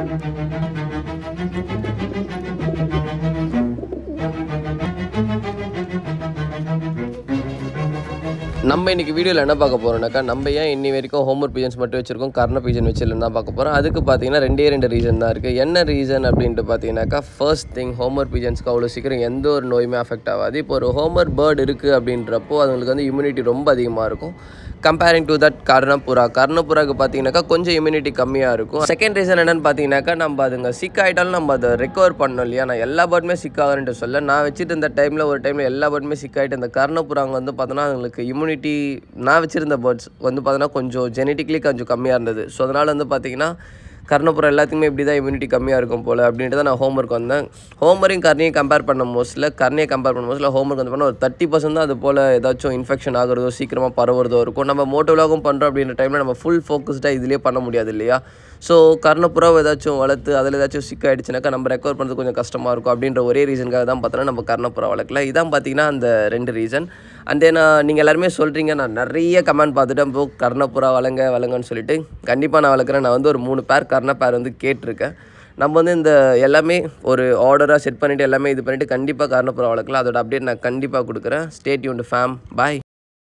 Thank you. நம்ம இன்றைக்கி வீடியோவில் என்ன பார்க்க போகிறோம்னாக்கா நம்ம ஏன் இன்னி வரைக்கும் ஹோம்ஒர்க் பிஜன்ஸ் மட்டும் வச்சுருக்கோம் கர்ண பிஜன் வச்சு தான் பார்க்க போகிறோம் அதுக்கு பார்த்தீங்கன்னா ரெண்டே ரெண்டு ரீசன் தான் இருக்குது என்ன ரீசன் அப்படின்ட்டு பார்த்தீங்கன்னாக்கா ஃபர்ஸ்ட் திங் ஹோம்ஒர்க் பிஜன்ஸ்க்கு அவ்வளோ சீக்கிரம் எந்த ஒரு நோயுமே அஃபெக்ட் ஆகாது இப்போ ஒரு ஹோம்ஒர்க் பேர்ட் இருக்குது அப்படின்றப்போ அதுங்களுக்கு வந்து இம்யூனிட்டி ரொம்ப அதிகமாக இருக்கும் கம்பேரிங் டு தட் கர்ணபுரா கர்ணப்புறாக்கு பார்த்தீங்கன்னாக்கா கொஞ்சம் இம்யூனிட்டி கம்மியாக இருக்கும் செகண்ட் ரீசன் என்னென்னு பார்த்தீங்கன்னாக்கா நம்ம அதுங்க சிக் ஆகிட்டாலும் நம்ம அதை ரெக்கவர் பண்ணோம் இல்லையா நான் எல்லா பேர்டுமே சிக் ஆகிறேன்ட்டு சொல்ல நான் வச்சுட்டு இந்த டைமில் ஒரு டைமில் எல்லா பேர்டுமே சிக் ஆகிட்டு இந்த கர்ணப்புறாங்க வந்து பார்த்தோன்னா அதுங்களுக்கு இம்யூனி இம்யூனிட்டி நான் வச்சுருந்த பேர்ட்ஸ் வந்து பார்த்தோன்னா கொஞ்சம் ஜெனட்டிக்லி கொஞ்சம் கம்மியாக இருந்தது ஸோ அதனால் வந்து பார்த்திங்கன்னா கர்ணப்புறம் எல்லாத்துக்குமே இப்படி தான் இம்யூனிட்டி கம்மியாக இருக்கும் போல் அப்படின்ட்டு தான் நான் ஹோம்ஒர்க் வந்தேன் ஹோம்ஒர்க்கையும் கர்ணியை கம்பேர் பண்ண மோஸ்ட்டில் கர்ணியை கம்பேர் பண்ண மோஸ்ட்டில் ஒர்க் வந்து பண்ணால் ஒரு தேர்ட்டி பர்சன்ட் தான் அது போல் ஏதாச்சும் இன்ஃபெக்ஷன் ஆகிறதோ சீக்கிரமாக பரவுறதோ இருக்கும் நம்ம மோட்டோலாகும் பண்ணுறோம் அப்படின்ற டைமில் நம்ம ஃபுல் ஃபோக்கஸ்டாக இதுலேயே பண்ண முடியாது இல்லையா ஸோ கர்ணப்புறம் ஏதாச்சும் வளர்த்து அதில் ஏதாச்சும் சிக் ஆகிடுச்சுனாக்கா நம்ம ரெக்கவர் பண்ணுறது கொஞ்சம் கஷ்டமாக இருக்கும் அப்படின்ற ஒரே ரீசனுக்காக தான் பார்த்தோன்னா நம்ம கர்ணப்புறம் வளர்க்கல இதான் பார்த்திங்கன்னா அந்த ரெண்டு ரீசன் அண்ட் தென் நீங்கள் எல்லாருமே சொல்கிறீங்க நான் நிறைய கமெண்ட் பார்த்துட்டேன் போ கர்ணப்புறா வளங்க வளங்கன்னு சொல்லிட்டு கண்டிப்பாக நான் வளர்க்குறேன் நான் வந்து ஒரு மூணு பேர் கர்ண பேர் வந்து கேட்டிருக்கேன் நம்ம வந்து இந்த எல்லாமே ஒரு ஆர்டராக செட் பண்ணிவிட்டு எல்லாமே இது பண்ணிவிட்டு கண்டிப்பாக கர்ணப்புறா வளர்க்கலாம் அதோட அப்டேட் நான் கண்டிப்பாக கொடுக்குறேன் ஸ்டேட் ஸ்டேட்யூன் ஃபேம் பாய்